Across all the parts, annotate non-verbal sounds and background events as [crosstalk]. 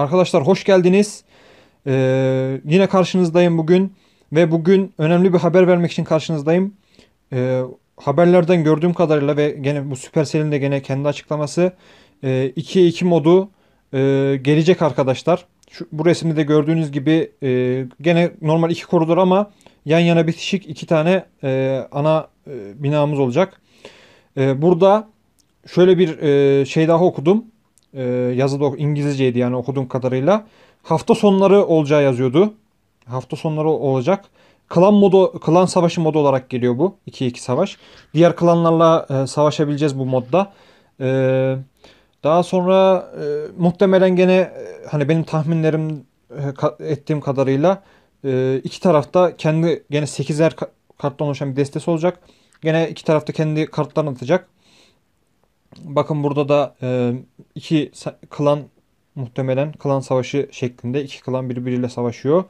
Arkadaşlar hoş geldiniz. Ee, yine karşınızdayım bugün ve bugün önemli bir haber vermek için karşınızdayım. Ee, haberlerden gördüğüm kadarıyla ve gene bu Supercell'in de gene kendi açıklaması e, 2'ye 2 modu e, gelecek arkadaşlar. Şu, bu resimde de gördüğünüz gibi e, gene normal iki koridor ama yan yana bitişik iki tane e, ana e, binamız olacak. E, burada şöyle bir e, şey daha okudum e, ee, yazılı İngilizceydi yani okuduğum kadarıyla. Hafta sonları olacağı yazıyordu. Hafta sonları olacak. Klan modu, klan savaşı modu olarak geliyor bu. 2-2 savaş. Diğer klanlarla e, savaşabileceğiz bu modda. E, daha sonra e, muhtemelen gene e, hani benim tahminlerim e, ka, ettiğim kadarıyla e, iki tarafta kendi gene 8'er ka karttan oluşan bir destesi olacak. Gene iki tarafta kendi kartlarını atacak. Bakın burada da e, iki klan muhtemelen klan savaşı şeklinde iki klan birbiriyle savaşıyor.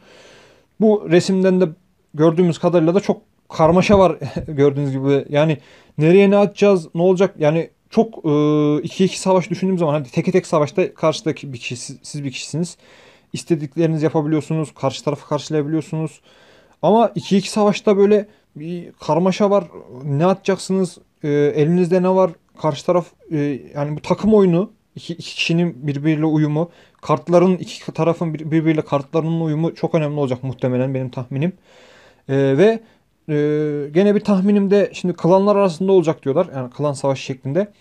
Bu resimden de gördüğümüz kadarıyla da çok karmaşa var [laughs] gördüğünüz gibi. Yani nereye ne atacağız, ne olacak? Yani çok e, iki iki savaş düşündüğüm zaman hadi teke tek savaşta karşıdaki bir kişi, siz, siz bir kişisiniz. İstediklerinizi yapabiliyorsunuz, karşı tarafı karşılayabiliyorsunuz. Ama iki iki savaşta böyle bir karmaşa var. Ne atacaksınız? E, elinizde ne var? Karşı taraf e, yani bu takım oyunu İki, iki kişinin birbiriyle uyumu, kartların iki tarafın bir, birbiriyle kartlarının uyumu çok önemli olacak muhtemelen benim tahminim. Ee, ve e, gene bir tahminim de şimdi klanlar arasında olacak diyorlar. Yani klan savaşı şeklinde.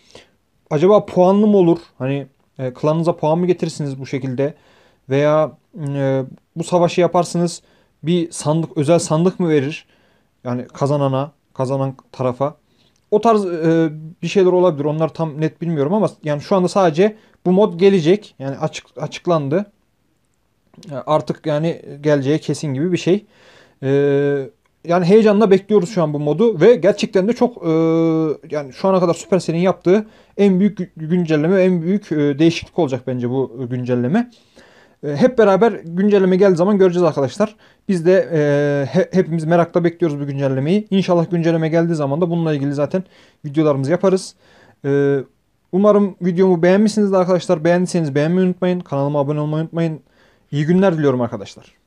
Acaba puanlı mı olur? Hani e, klanınıza puan mı getirirsiniz bu şekilde? Veya e, bu savaşı yaparsınız bir sandık özel sandık mı verir? Yani kazanana, kazanan tarafa. O tarz e, bir şeyler olabilir. Onlar tam net bilmiyorum ama yani şu anda sadece bu mod gelecek. Yani açık açıklandı. E, artık yani geleceği kesin gibi bir şey. Ee, yani heyecanla bekliyoruz şu an bu modu ve gerçekten de çok e, yani şu ana kadar Supercell'in yaptığı en büyük güncelleme, en büyük e, değişiklik olacak bence bu güncelleme. E, hep beraber güncelleme geldiği zaman göreceğiz arkadaşlar. Biz de e, hepimiz merakla bekliyoruz bu güncellemeyi. İnşallah güncelleme geldiği zaman da bununla ilgili zaten videolarımızı yaparız. E, umarım videomu beğenmişsinizdir arkadaşlar. Beğendiyseniz beğenmeyi unutmayın. Kanalıma abone olmayı unutmayın. İyi günler diliyorum arkadaşlar.